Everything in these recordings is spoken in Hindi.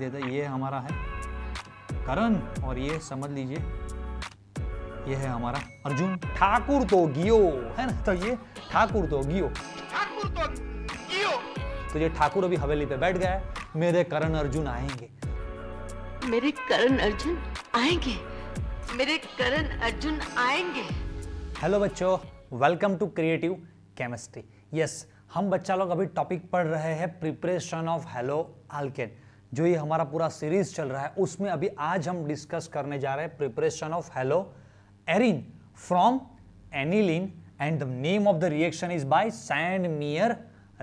देते ये हमारा है करण और ये समझ लीजिए ये है हमारा अर्जुन ठाकुर तो गियो है ना तो ये ठाकुर तो गियो ठाकुर तो गियो तो ये ठाकुर अभी हवेली पे बैठ गया है मेरे करण अर्जुन आएंगे मेरे करण अर्जुन आएंगे मेरे करण अर्जुन आएंगे हेलो बच्चों welcome to creative chemistry yes हम बच्चा लोग अभी टॉपिक पढ़ रहे हैं प्रिपरेशन ऑफ हेलो आल्केन जो ये हमारा पूरा सीरीज चल रहा है उसमें अभी आज हम डिस्कस करने जा रहे हैं preparation of haloarene from aniline and the name of the reaction is by Sandmeyer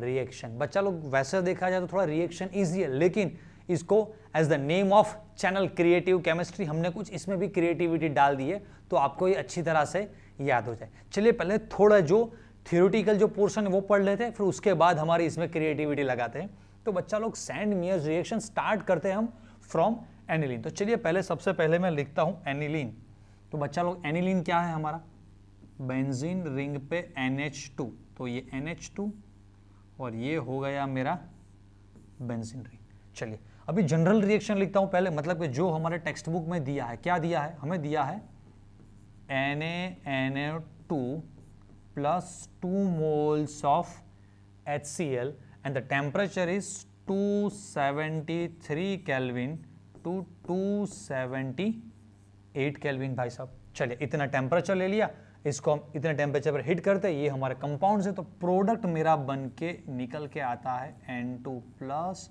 reaction बच्चा लोग वैसे देखा जाए तो थोड़ा रिएक्शन ईजी है लेकिन इसको as the name of channel creative chemistry हमने कुछ इसमें भी क्रिएटिविटी डाल दी है तो आपको ये अच्छी तरह से याद हो जाए चलिए पहले थोड़ा जो थियोरिटिकल जो पोर्शन है वो पढ़ लेते हैं फिर उसके बाद हमारी इसमें क्रिएटिविटी लगाते हैं तो बच्चा लोग सैंड मियर्स रिएक्शन स्टार्ट करते हैं हम फ्रॉम एनिलीन तो चलिए पहले सबसे पहले मैं लिखता हूँ एनिलीन तो बच्चा लोग एनिलीन क्या है हमारा बेंजीन रिंग पे NH2 तो ये NH2 और ये हो गया मेरा बेंजीन रिंग चलिए अभी जनरल रिएक्शन लिखता हूँ पहले मतलब कि जो हमारे टेक्स्ट बुक में दिया है क्या दिया है हमें दिया है N N A two plus two moles of H C L and the temperature is 273 kelvin to 278 kelvin भाई साहब चलिए इतना टेम्परेचर ले लिया इसको हम इतने टेम्परेचर पर हिट करते हैं ये हमारे कंपाउंड से तो प्रोडक्ट मेरा बन के निकल के आता है एन टू प्लस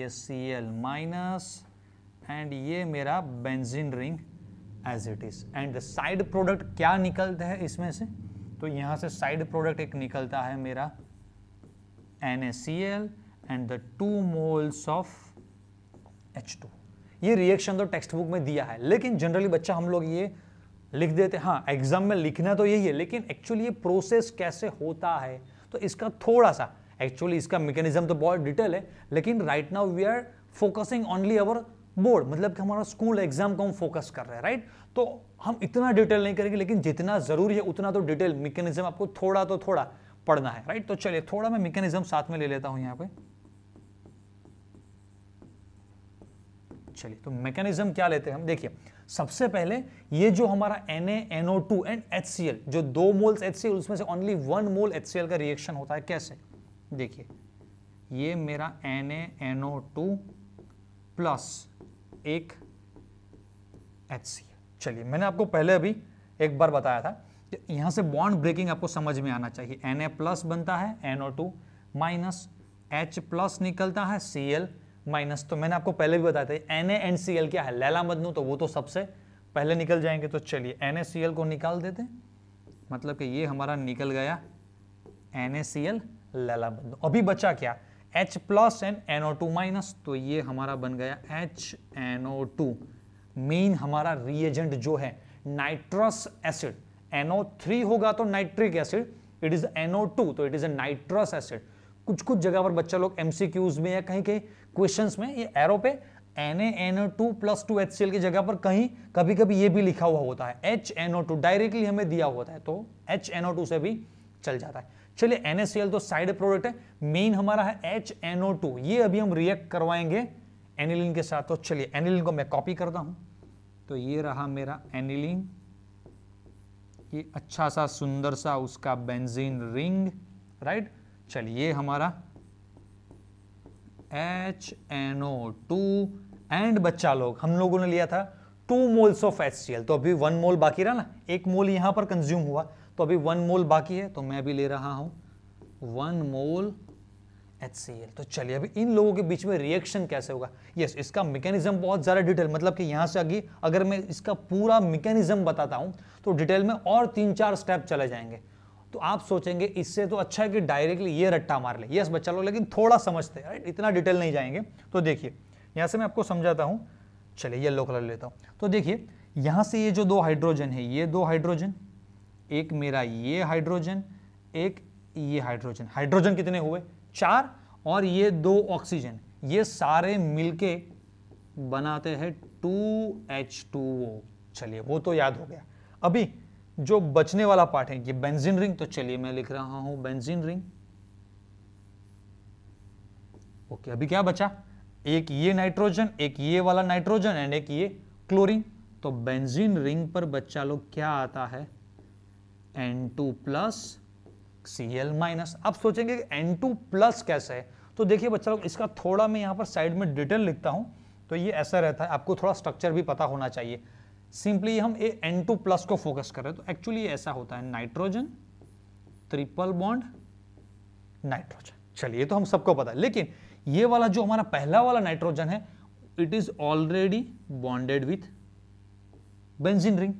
ये सी एल माइनस एंड ये मेरा benzene ring as it is and side product क्या निकलता है इसमें से तो यहाँ से साइड प्रोडक्ट एक निकलता है मेरा NaCl and the two moles of H2. ये रिएक्शन तो टेक्स्ट बुक में दिया है लेकिन जनरली बच्चा हम लोग ये लिख देते हाँ एग्जाम में लिखना तो यही है लेकिन एक्चुअली ये प्रोसेस कैसे होता है तो इसका थोड़ा सा एक्चुअली इसका मैकेनिज्म तो बहुत डिटेल है लेकिन right now we are focusing only our board मतलब कि हमारा स्कूल एग्जाम को हम फोकस कर रहे हैं राइट तो हम इतना डिटेल नहीं करेंगे लेकिन जितना जरूरी है उतना तो डिटेल मैकेनिज्म आपको थोड़ा तो थोड़ा पढ़ना है राइट तो चलिए थोड़ा मैं मैकेनिज्म साथ में ले लेता हूं यहां पे चलिए तो मैकेनिज्म क्या लेते हैं हम देखिए सबसे पहले ये जो हमारा NaNO2 एंड HCl जो दो मोल्स HCl उसमें से ओनली वन मोल HCl का रिएक्शन होता है कैसे देखिए ये मेरा NaNO2 प्लस एक HCl चलिए मैंने आपको पहले अभी एक बार बताया था यहां से बॉन्ड ब्रेकिंग आपको समझ में आना चाहिए एन ए प्लस बनता है NO two minus H plus निकलता है सी माइनस तो मैंने आपको पहले भी बताया था N A and C L क्या है लैला मदनू तो वो तो सबसे पहले निकल जाएंगे तो चलिए एन ए सी एल को निकाल देते मतलब कि ये हमारा निकल गया एन ए सी एल अभी बचा क्या H plus and N O two minus तो ये हमारा बन गया H N O two main हमारा रिएजेंट जो है नाइट्रस एसिड एनओ थ्री होगा तो nitric acid it is NO two तो it is a nitrous acid कुछ कुछ जगह पर बच्चा लोग एमसीक्यूज में या कहीं कहीं क्वेश्चंस में ये एरो पे N N two plus two H की जगह पर कहीं कभी कभी ये भी लिखा हुआ होता है HNO2 डायरेक्टली हमें दिया होता है तो HNO2 से भी चल जाता है चलिए NaCl तो साइड प्रोडक्ट है मेन हमारा है HNO2 ये अभी हम रिएक्ट करवाएंगे एनिलिन के साथ तो चलिए एनिलिन को मैं कॉपी करता हूं तो ये रहा मेरा एनिलिन ये अच्छा सा सुंदर सा उसका बेंजीन रिंग राइट चलिए हमारा H N O two and बच्चा लोग हम लोगों ने लिया था two moles of H C L तो अभी वन मोल बाकी रहा ना एक मोल यहां पर कंज्यूम हुआ तो अभी वन मोल बाकी है तो मैं भी ले रहा हूं वन मोल एच तो चलिए अभी इन लोगों के बीच में रिएक्शन कैसे होगा यस yes, इसका मैकेनिज्म बहुत ज़्यादा डिटेल मतलब कि यहां से आगे अगर मैं इसका पूरा मैकेनिज्म बताता हूँ तो डिटेल में और तीन चार स्टेप चले जाएंगे तो आप सोचेंगे इससे तो अच्छा है कि डायरेक्टली ये रट्टा मार ले यस yes, बच्चा लोग लेकिन थोड़ा समझते राइट इतना डिटेल नहीं जाएंगे तो देखिए यहां से मैं आपको समझाता हूँ चलिए येलो कलर लेता हूँ तो देखिए यहाँ से ये जो दो हाइड्रोजन है ये दो हाइड्रोजन एक मेरा ये हाइड्रोजन एक ये हाइड्रोजन हाइड्रोजन कितने हुए चार और ये दो ऑक्सीजन ये सारे मिलके बनाते हैं टू एच टू ओ चलिए वो तो याद हो गया अभी जो बचने वाला पार्ट है ये बेंजीन रिंग तो चलिए मैं लिख रहा हूं बेंजीन रिंग ओके अभी क्या बचा एक ये नाइट्रोजन एक ये वाला नाइट्रोजन एंड एक ये क्लोरीन तो बेंजीन रिंग पर बच्चा लोग क्या आता है N two plus C L minus सोचेंगे एन टू प्लस कैसे है तो देखिए बच्चा लोग इसका थोड़ा मैं यहाँ पर साइड में डिटेल लिखता हूँ तो ये ऐसा रहता है आपको थोड़ा स्ट्रक्चर भी पता होना चाहिए सिंपली हम ए एन टू प्लस को फोकस कर रहे हैं तो एक्चुअली ऐसा होता है नाइट्रोजन ट्रिपल बॉन्ड नाइट्रोजन चलिए तो हम सबको पता है लेकिन ये वाला जो हमारा पहला वाला नाइट्रोजन है it is already bonded with benzene ring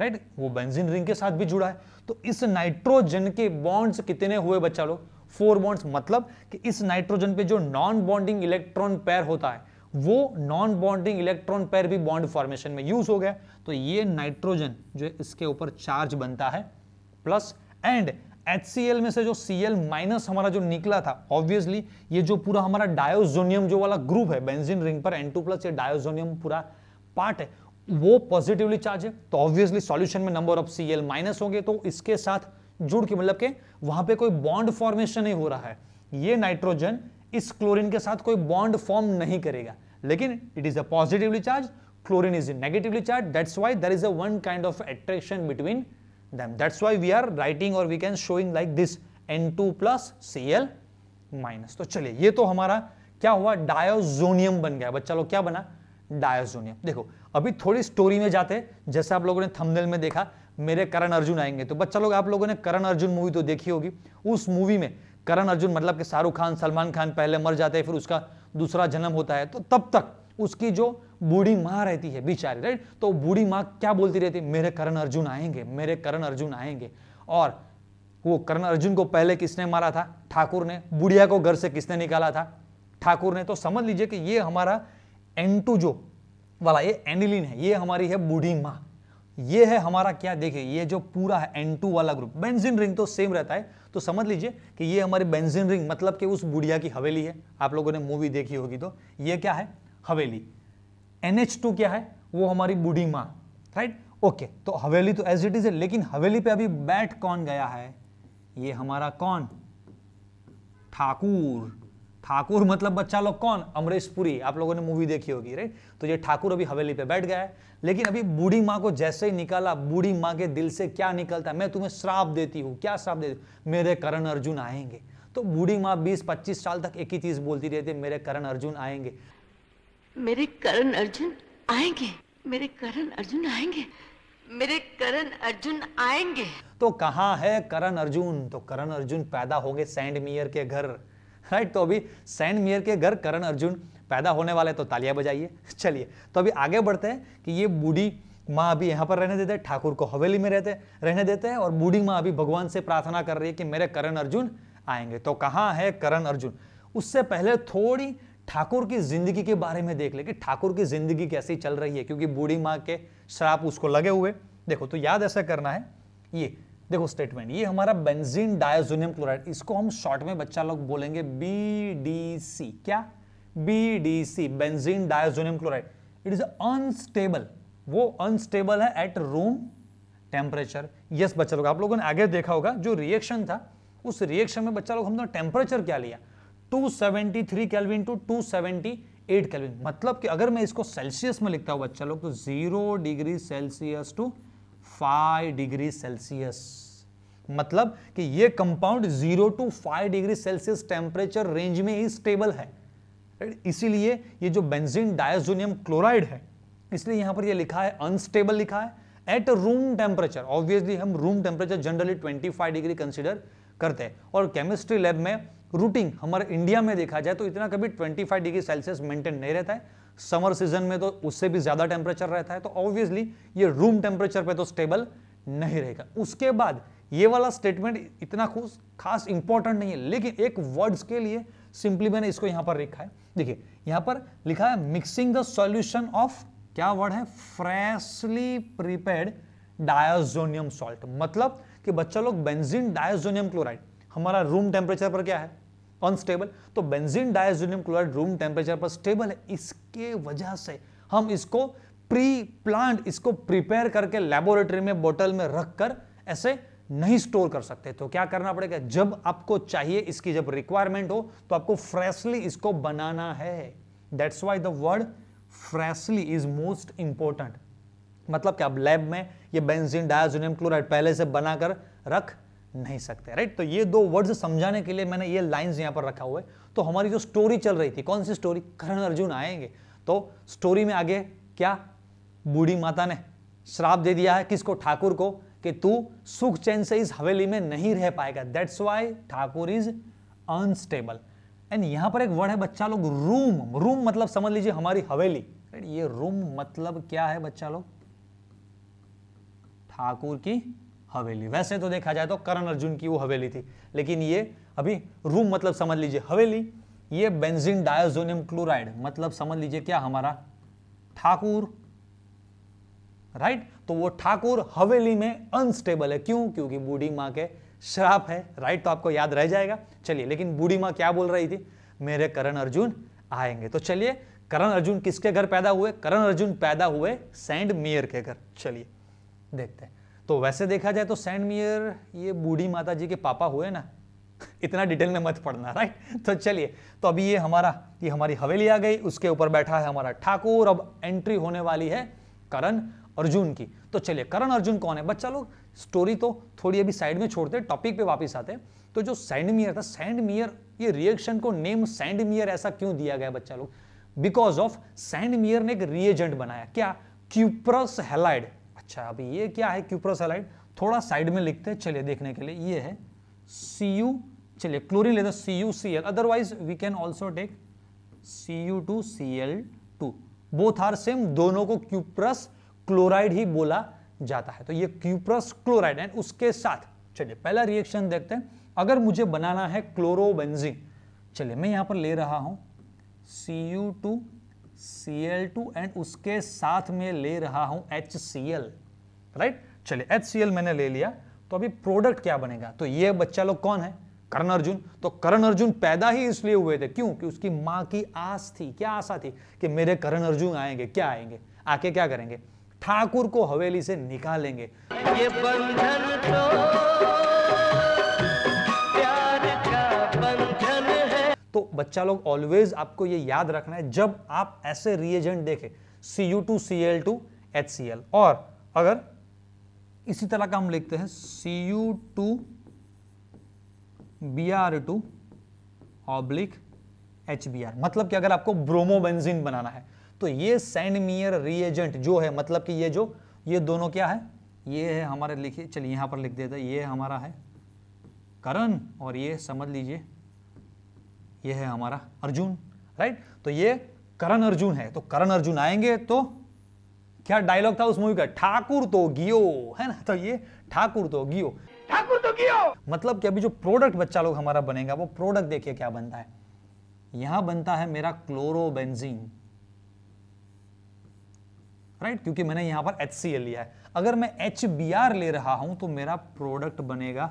right वो बेंजीन रिंग के साथ भी जुड़ा है तो इस नाइट्रोजन के बॉन्ड्स कितने हुए बच्चा लोग फोर बॉन्ड्स मतलब कि इस नाइट्रोजन पे जो नॉन बॉन्डिंग इलेक्ट्रॉन पैर होता है वो नॉन बॉन्डिंग इलेक्ट्रॉन पैर भी बॉन्ड फॉर्मेशन में यूज हो गया तो ये नाइट्रोजन जो इसके ऊपर चार्ज बनता है प्लस एंड HCl में से जो Cl- हमारा जो निकला था ऑब्वियसली ये जो पूरा हमारा डायोजोनियम जो वाला ग्रुप है बेंजीन रिंग पर N2+ ये डायोजोनियम पूरा पार्ट है वो पॉजिटिवली चार्ज है तो ऑब्वियसली सॉल्यूशन में नंबर ऑफ सी माइनस होंगे तो इसके साथ जुड़ के मतलब के वहां पे कोई बॉन्ड फॉर्मेशन नहीं हो रहा है ये नाइट्रोजन इस क्लोरीन के साथ कोई बॉन्ड फॉर्म नहीं करेगा लेकिन it is a positively charge chlorine is negatively charge that's why there is a one kind of attraction between them that's why we are writing or we can showing like this n2 plus cl minus तो चलिए ये तो हमारा क्या हुआ डायोजोनियम बन गया बच्चा लोग क्या बना डायोजोनियम देखो अभी थोड़ी स्टोरी में जाते जैसे आप लोगों ने थंबनेल में देखा मेरे करण अर्जुन आएंगे तो बच्चा लोग आप लोगों ने करण अर्जुन मूवी तो देखी होगी उस मूवी में करण अर्जुन मतलब कि शाहरुख खान सलमान खान पहले मर जाते हैं फिर उसका दूसरा जन्म होता है तो तब तक उसकी जो बूढ़ी माँ रहती है बिचारी राइट तो बूढ़ी माँ क्या बोलती रहती है मेरे करण अर्जुन आएंगे मेरे करण अर्जुन आएंगे और वो करण अर्जुन को पहले किसने मारा था ठाकुर ने बुढ़िया को घर से किसने निकाला था ठाकुर ने तो समझ लीजिए कि ये हमारा एन जो वाला ये एनिलिन है ये हमारी है बूढ़ी माँ ये है हमारा क्या देखिए ये जो पूरा है एन टू वाला ग्रुप बेंजिन रिंग तो सेम रहता है तो समझ लीजिए कि ये हमारी बेंजिन रिंग मतलब कि उस बुढ़िया की हवेली है आप लोगों ने मूवी देखी होगी तो ये क्या है हवेली एन क्या है वो हमारी बूढ़ी माँ राइट ओके तो हवेली तो एज इट इज है लेकिन हवेली पे अभी बैठ कौन गया है ये हमारा कौन ठाकुर ठाकुर मतलब बच्चा लोग कौन अमरीश पुरी आप लोगों ने मूवी देखी होगी रे तो ये ठाकुर अभी हवेली पे बैठ गया है लेकिन अभी बूढ़ी माँ को जैसे ही निकाला बूढ़ी माँ के दिल से क्या निकलता है मैं तुम्हें श्राप देती हूँ क्या श्राप देती हूँ मेरे करण अर्जुन आएंगे तो बूढ़ी माँ बीस पच्चीस साल तक एक ही चीज बोलती रहती है मेरे करण अर्जुन आएंगे मेरे करण अर्जुन आएंगे मेरे करण अर्जुन आएंगे मेरे करण अर्जुन आएंगे तो कहाँ है करण अर्जुन तो करण अर्जुन पैदा हो गए सैंड मियर के घर राइट तो अभी सैन मियर के घर करण अर्जुन पैदा होने वाले तो तालियां बजाइए चलिए तो अभी आगे बढ़ते हैं कि ये बूढ़ी माँ अभी यहाँ पर रहने देते हैं ठाकुर को हवेली में रहते रहने देते हैं और बूढ़ी माँ अभी भगवान से प्रार्थना कर रही है कि मेरे करण अर्जुन आएंगे तो कहाँ है करण अर्जुन उससे पहले थोड़ी ठाकुर की जिंदगी के बारे में देख ले कि ठाकुर की जिंदगी कैसी चल रही है क्योंकि बूढ़ी माँ के श्राप उसको लगे हुए देखो तो याद ऐसा करना है ये देखो स्टेटमेंट ये हमारा बेंजीन डायोजोनियम क्लोराइड इसको हम शॉर्ट में बच्चा लोग बोलेंगे बी क्या B D C benzene diazonium chloride it is unstable वो अनस्टेबल है एट रूम टेम्परेचर यस बच्चा लोग आप लोगों ने आगे देखा होगा जो रिएक्शन था उस रिएक्शन में बच्चा लोग हमने टेम्परेचर क्या लिया 273 कैलविन टू टू सेवेंटी मतलब कि अगर मैं इसको सेल्सियस में लिखता हूँ बच्चा लोग तो zero degree Celsius to 5 degree Celsius मतलब कि ये compound 0 to 5 degree Celsius temperature range में ही स्टेबल है इसीलिए ये जो बेंजीन डायजोनियम क्लोराइड है इसलिए यहां पर ये लिखा है अनस्टेबल लिखा है एट रूम टेम्परेचर ऑब्वियसली हम room temperature generally 25 degree consider करते हैं और केमिस्ट्री लैब में रूटिंग हमारे इंडिया में देखा जाए तो इतना कभी 25 डिग्री सेल्सियस मेंटेन नहीं रहता है समर सीजन में तो उससे भी ज़्यादा टेम्परेचर रहता है तो ऑब्वियसली ये रूम टेम्परेचर पे तो स्टेबल नहीं रहेगा उसके बाद ये वाला स्टेटमेंट इतना खुश खास इंपॉर्टेंट नहीं है लेकिन एक वर्ड्स के लिए सिंपली मैंने इसको यहां पर लिखा है देखिए यहां पर लिखा है मिक्सिंग द सॉल्यूशन ऑफ क्या वर्ड है फ्रेशली प्रिपेयर्ड डायाजोनियम सॉल्ट मतलब कि बच्चा लोग बेंजीन डायोजोनियम क्लोराइड हमारा रूम टेम्परेचर पर क्या है अनस्टेबल तो benzene diazonium chloride room temperature पर स्टेबल है इसके वजह से हम इसको प्री प्लांट इसको प्रिपेयर करके लेबोरेटरी में बोतल में रख कर ऐसे नहीं स्टोर कर सकते तो क्या करना पड़ेगा जब आपको चाहिए इसकी जब रिक्वायरमेंट हो तो आपको फ्रेशली इसको बनाना है that's why the word freshly is most important मतलब क्या आप लैब में ये बेंजीन डायजोनियम क्लोराइड पहले से बनाकर रख नहीं सकते राइट तो ये दो वर्ड्स समझाने के लिए मैंने ये लाइंस यहां पर रखा हुआ है तो हमारी जो स्टोरी चल रही थी कौन सी स्टोरी करण अर्जुन आएंगे तो स्टोरी में आगे क्या बूढ़ी माता ने श्राप दे दिया है किसको ठाकुर को कि तू सुख चैन से इस हवेली में नहीं रह पाएगा दैट्स वाई ठाकुर इज अनस्टेबल एंड यहां पर एक वर्ड है बच्चा लोग रूम रूम मतलब समझ लीजिए हमारी हवेली ये रूम मतलब क्या है बच्चा लोग ठाकुर की हवेली वैसे तो देखा जाए तो करण अर्जुन की वो हवेली थी लेकिन ये अभी रूम मतलब समझ लीजिए हवेली ये बेंजीन डायोजोनियम क्लोराइड मतलब समझ लीजिए क्या हमारा ठाकुर राइट तो वो ठाकुर हवेली में अनस्टेबल है क्यों क्योंकि बूढ़ी माँ के श्राप है राइट तो आपको याद रह जाएगा चलिए लेकिन बूढ़ी माँ क्या बोल रही थी मेरे करण अर्जुन आएंगे तो चलिए करण अर्जुन किसके घर पैदा हुए करण अर्जुन पैदा हुए सेंड मेयर के घर चलिए देखते हैं तो वैसे देखा जाए तो सैंड मियर ये बूढ़ी माता जी के पापा हुए ना इतना डिटेल में मत पढ़ना राइट तो चलिए तो अभी ये हमारा ये हमारी हवेली आ गई उसके ऊपर बैठा है हमारा ठाकुर अब एंट्री होने वाली है करण अर्जुन की तो चलिए करण अर्जुन कौन है बच्चा लोग स्टोरी तो थोड़ी अभी साइड में छोड़ते टॉपिक पे वापस आते तो जो मियर था मियर ये रिएक्शन को नेम मियर ऐसा क्यों दिया गया बच्चा लोग बिकॉज ऑफ मियर ने एक रिएजेंट बनाया क्या क्यूप्रस हेलाइड अच्छा अब ये क्या है क्यूप्रोसेलाइड थोड़ा साइड में लिखते हैं चलिए देखने के लिए ये है सी यू चलिए क्लोरीन लेते C U C L otherwise we can also take C U two C L two both are same दोनों को क्यूप्रस क्लोराइड ही बोला जाता है तो ये क्यूप्रस क्लोराइड एंड उसके साथ चलिए पहला रिएक्शन देखते हैं अगर मुझे बनाना है क्लोरोबेंजीन चलिए मैं यहां पर ले रहा हूं C U two C L two and उसके साथ में ले रहा हूं एच सी एल राइट चलिए एच सी एल मैंने ले लिया तो अभी प्रोडक्ट क्या बनेगा तो ये बच्चा लोग कौन है करण अर्जुन तो करण अर्जुन पैदा ही इसलिए हुए थे क्यों कि उसकी माँ की आस थी क्या आशा थी कि मेरे करण अर्जुन आएंगे क्या आएंगे आके क्या करेंगे ठाकुर को हवेली से निकालेंगे ये बंधन तो तो बच्चा लोग ऑलवेज आपको ये याद रखना है जब आप ऐसे रिएजेंट देखें C U two C L two H C L और अगर इसी तरह का हम लिखते हैं C U two B R two oblique H B R मतलब कि अगर आपको ब्रोमोबेंजीन बनाना है तो ये सैंडमियर रिएजेंट जो है मतलब कि ये जो ये दोनों क्या है ये है हमारे लिखे चलिए यहां पर लिख देते हैं ये हमारा है करण और ये समझ लीजिए ये है हमारा अर्जुन राइट तो ये करण अर्जुन है तो करण अर्जुन आएंगे तो क्या डायलॉग था उस मूवी का ठाकुर तो गियो है ना तो ये ठाकुर तो गियो ठाकुर तो गियो मतलब कि अभी जो प्रोडक्ट बच्चा लोग हमारा बनेगा वो प्रोडक्ट देखिए क्या बनता है यहां बनता है मेरा क्लोरोबेंजीन राइट क्योंकि मैंने यहां पर एच लिया है अगर मैं एच ले रहा हूं तो मेरा प्रोडक्ट बनेगा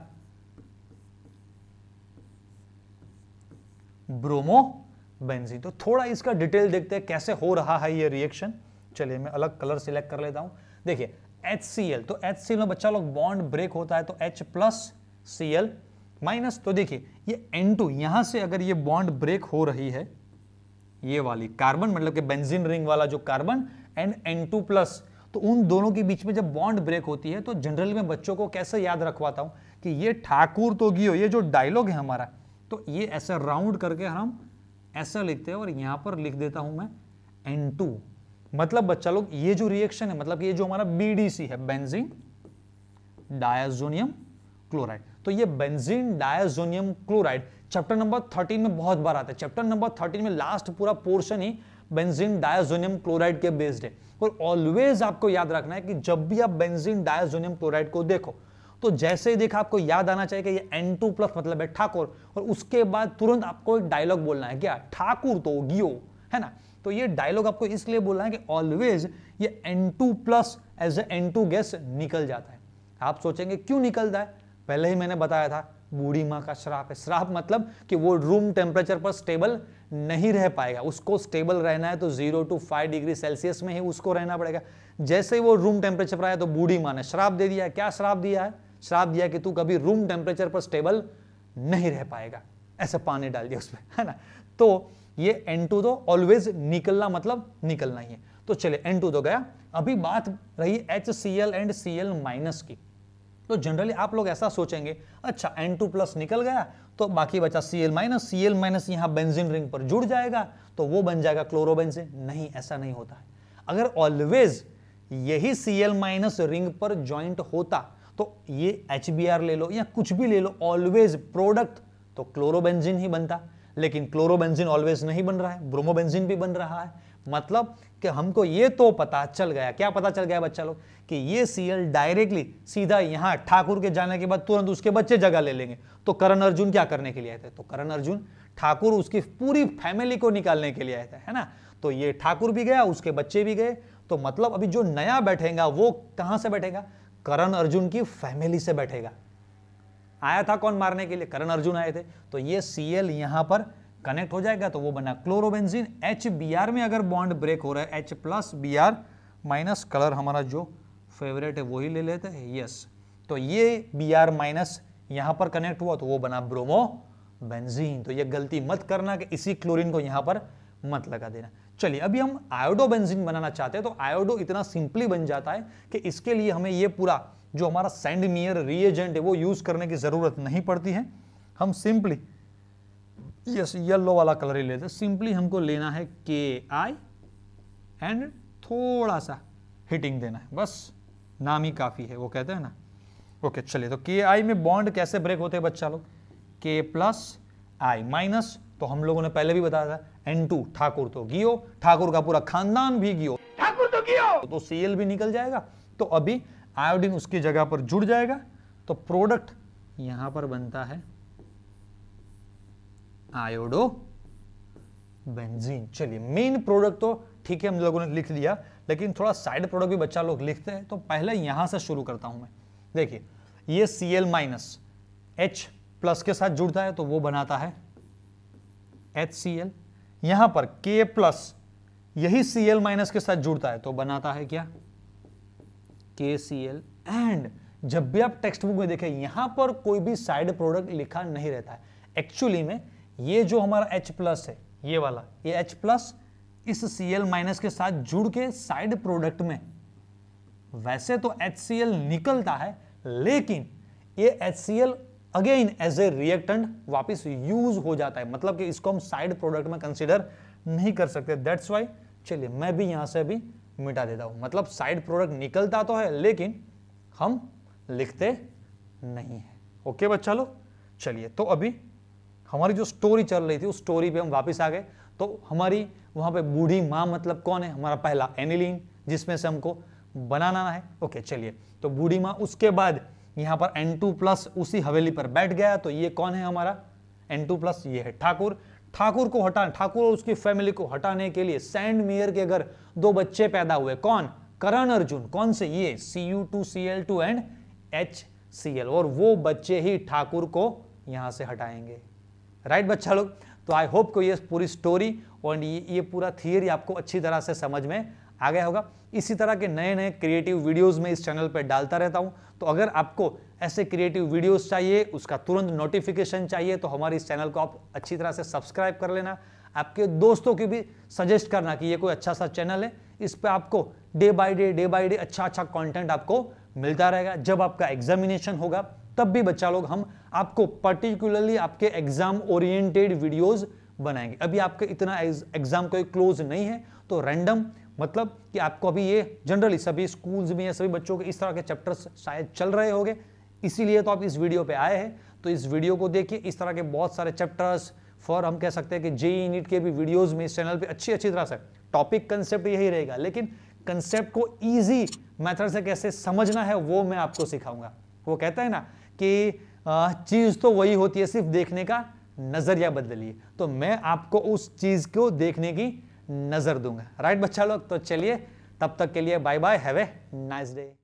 ब्रोमो बेंजीन तो थोड़ा इसका डिटेल देखते हैं कैसे हो रहा है ये रिएक्शन चलिए मैं अलग कलर सिलेक्ट कर लेता हूं देखिए एच सी एल तो एच सी एल में बच्चा लोग बॉन्ड ब्रेक होता है तो H plus C L minus तो देखिए ये एन टू यहां से अगर ये बॉन्ड ब्रेक हो रही है ये वाली कार्बन मतलब कि बेंजीन रिंग वाला जो carbon and N two plus तो उन दोनों के बीच में जब बॉन्ड ब्रेक होती है तो जनरली मैं बच्चों को कैसे याद रखवाता हूं कि ये ठाकुर तो गियो ये जो डायलॉग है हमारा तो ये ऐसे राउंड करके हम ऐसा लिखते हैं और यहाँ पर लिख देता हूँ मैं एन टू मतलब बच्चा लोग ये जो रिएक्शन है मतलब ये जो हमारा BDC है बेंजीन डायजोनियम क्लोराइड तो ये benzene diazonium chloride chapter number thirteen में बहुत बार आता है चैप्टर नंबर थर्टीन में लास्ट पूरा पोर्शन ही बेंजीन डायाजोनियम क्लोराइड के बेस्ड है और ऑलवेज आपको याद रखना है कि जब भी आप बेंजीन डायजोनियम क्लोराइड को देखो तो जैसे ही देखा आपको याद आना चाहिए कि ये एन टू प्लस मतलब है ठाकुर और उसके बाद तुरंत आपको एक डायलॉग बोलना है क्या ठाकुर तो गियो है ना तो ये डायलॉग आपको इसलिए बोलना है कि ऑलवेज ये N two plus as a N two gas निकल जाता है आप सोचेंगे क्यों निकलता है पहले ही मैंने बताया था बूढ़ी माँ का श्राप है श्राप मतलब कि वो रूम टेम्परेचर पर स्टेबल नहीं रह पाएगा उसको स्टेबल रहना है तो zero to five degree Celsius में ही उसको रहना पड़ेगा जैसे ही वो रूम टेम्परेचर पर आया तो बूढ़ी माँ ने श्राप दे दिया क्या श्राप दिया है श्राप दिया कि तू कभी रूम टेम्परेचर पर स्टेबल नहीं रह पाएगा ऐसा पानी डाल दिया उसमें है ना तो ये एन टू दो ऑलवेज निकलना मतलब निकलना ही है तो चले एन टू दो गया अभी बात रही H C L and C L minus की तो जनरली आप लोग ऐसा सोचेंगे अच्छा एन टू प्लस निकल गया तो बाकी बचा C L minus C L minus यहां बेंजिन रिंग पर जुड़ जाएगा तो वो बन जाएगा क्लोरोबेंजिन नहीं ऐसा नहीं होता है अगर ऑलवेज यही सी एल माइनस रिंग पर ज्वाइंट होता तो ये एच ले लो या कुछ भी ले लो ऑलवेज प्रोडक्ट तो क्लोरोबेंजिन ही बनता लेकिन क्लोरोबेंजिन ऑलवेज नहीं बन रहा है ब्रोमोबेंजिन भी बन रहा है मतलब कि हमको ये तो पता चल गया क्या पता चल गया बच्चा लोग कि ये सीएल डायरेक्टली सीधा यहाँ ठाकुर के जाने के बाद तुरंत उसके बच्चे जगह ले लेंगे तो करण अर्जुन क्या करने के लिए आए थे तो करण अर्जुन ठाकुर उसकी पूरी फैमिली को निकालने के लिए आए थे है ना तो ये ठाकुर भी गया उसके बच्चे भी गए तो मतलब अभी जो नया बैठेगा वो कहाँ से बैठेगा करण अर्जुन की फैमिली से बैठेगा आया था कौन मारने के लिए करण अर्जुन आए थे तो ये सी एल यहां पर कनेक्ट हो जाएगा तो वो बना क्लोरोबेंजीन एच बी आर में अगर बॉन्ड ब्रेक हो रहा है H plus B R minus colour हमारा जो फेवरेट है वो ही ले लेते हैं यस तो ये बी आर माइनस यहां पर कनेक्ट हुआ तो वो बना ब्रोमो बेंजीन तो ये गलती मत करना कि इसी क्लोरीन को यहां पर मत लगा देना चलिए अभी हम आयोडो बेंजीन बनाना चाहते हैं तो आयोडो इतना सिंपली बन जाता है कि इसके लिए हमें ये पूरा जो हमारा सैंडमियर रिएजेंट है वो यूज़ करने की ज़रूरत नहीं पड़ती है हम सिंपली यस येलो वाला कलर ही लेते हैं सिंपली हमको लेना है के आई एंड थोड़ा सा हीटिंग देना है बस नाम ही काफ़ी है वो कहते हैं ना ओके चलिए तो के आई में बॉन्ड कैसे ब्रेक होते हैं बच्चा लोग के प्लस आई माइनस तो हम लोगों ने पहले भी बताया था एन टू ठाकुर तो गियो ठाकुर का पूरा खानदान भी गियो ठाकुर तो गियो तो सीएल तो भी निकल जाएगा तो अभी आयोडीन उसकी जगह पर जुड़ जाएगा तो प्रोडक्ट यहां पर बनता है आयोडो बेंजीन चलिए मेन प्रोडक्ट तो ठीक है हम लोगों ने लिख लिया लेकिन थोड़ा साइड प्रोडक्ट भी बच्चा लोग लिखते हैं तो पहले यहां से शुरू करता हूं मैं देखिए ये C L minus H plus के साथ जुड़ता है तो वो बनाता है एच सी एल यहां पर के प्लस यही सी एल माइनस के साथ जुड़ता है तो बनाता है क्या के सी एल एंड जब भी आप टेक्स्ट बुक में देखें यहां पर कोई भी साइड प्रोडक्ट लिखा नहीं रहता है एक्चुअली में ये जो हमारा H प्लस है ये वाला ये H प्लस इस Cl माइनस के साथ जुड़ के साइड प्रोडक्ट में वैसे तो HCl निकलता है लेकिन ये HCl again as a reactant वापस यूज हो जाता है मतलब कि इसको हम साइड प्रोडक्ट में कंसिडर नहीं कर सकते दैट्स वाई चलिए मैं भी यहां से अभी मिटा देता हूं मतलब साइड प्रोडक्ट निकलता तो है लेकिन हम लिखते नहीं है ओके बच्चा लो चलिए तो अभी हमारी जो स्टोरी चल रही थी उस स्टोरी पे हम वापस आ गए तो हमारी वहां पे बूढ़ी माँ मतलब कौन है हमारा पहला एनिलीन जिसमें से हमको बनाना है ओके चलिए तो बूढ़ी माँ उसके बाद यहाँ पर एन टू प्लस उसी हवेली पर बैठ गया तो ये कौन है हमारा एन टू प्लस ये है ठाकुर ठाकुर को हटा ठाकुर और उसकी फैमिली को हटाने के लिए सैंड मेयर के घर दो बच्चे पैदा हुए कौन करण अर्जुन कौन से ये C U two C L two and H C L और वो बच्चे ही ठाकुर को यहाँ से हटाएंगे राइट बच्चा लोग तो आई होप को ये पूरी स्टोरी और ये ये पूरा थियरी आपको अच्छी तरह से समझ में आ गया होगा इसी तरह के नए नए क्रिएटिव वीडियोस में इस चैनल पर डालता रहता हूं तो अगर आपको ऐसे क्रिएटिव वीडियोस चाहिए उसका तुरंत नोटिफिकेशन चाहिए तो हमारे इस चैनल को आप अच्छी तरह से सब्सक्राइब कर लेना आपके दोस्तों की भी सजेस्ट करना कि ये कोई अच्छा सा चैनल है इस पर आपको day by day day by day अच्छा अच्छा कॉन्टेंट आपको मिलता रहेगा जब आपका एग्जामिनेशन होगा तब भी बच्चा लोग हम आपको पर्टिकुलरली आपके एग्जाम ओरिएंटेड वीडियोस बनाएंगे अभी आपके इतना एग्जाम कोई क्लोज नहीं है तो रैंडम मतलब कि आपको अभी ये जनरली सभी स्कूल्स में या सभी बच्चों के इस तरह के चैप्टर्स शायद चल रहे होंगे इसीलिए तो आप इस वीडियो पे आए हैं तो इस वीडियो को देखिए इस तरह के बहुत सारे चैप्टर्स फॉर हम कह सकते हैं कि जे नीट e के भी वीडियोस में इस चैनल पे अच्छी अच्छी तरह से टॉपिक कंसेप्ट यही रहेगा लेकिन कंसेप्ट को ईजी मैथड से कैसे समझना है वो मैं आपको सिखाऊंगा वो कहता है ना कि चीज़ तो वही होती है सिर्फ देखने का नज़रिया बदलिए तो मैं आपको उस चीज़ को देखने की नज़र दूंगा राइट बच्चा लोग तो चलिए तब तक के लिए bye bye have a nice day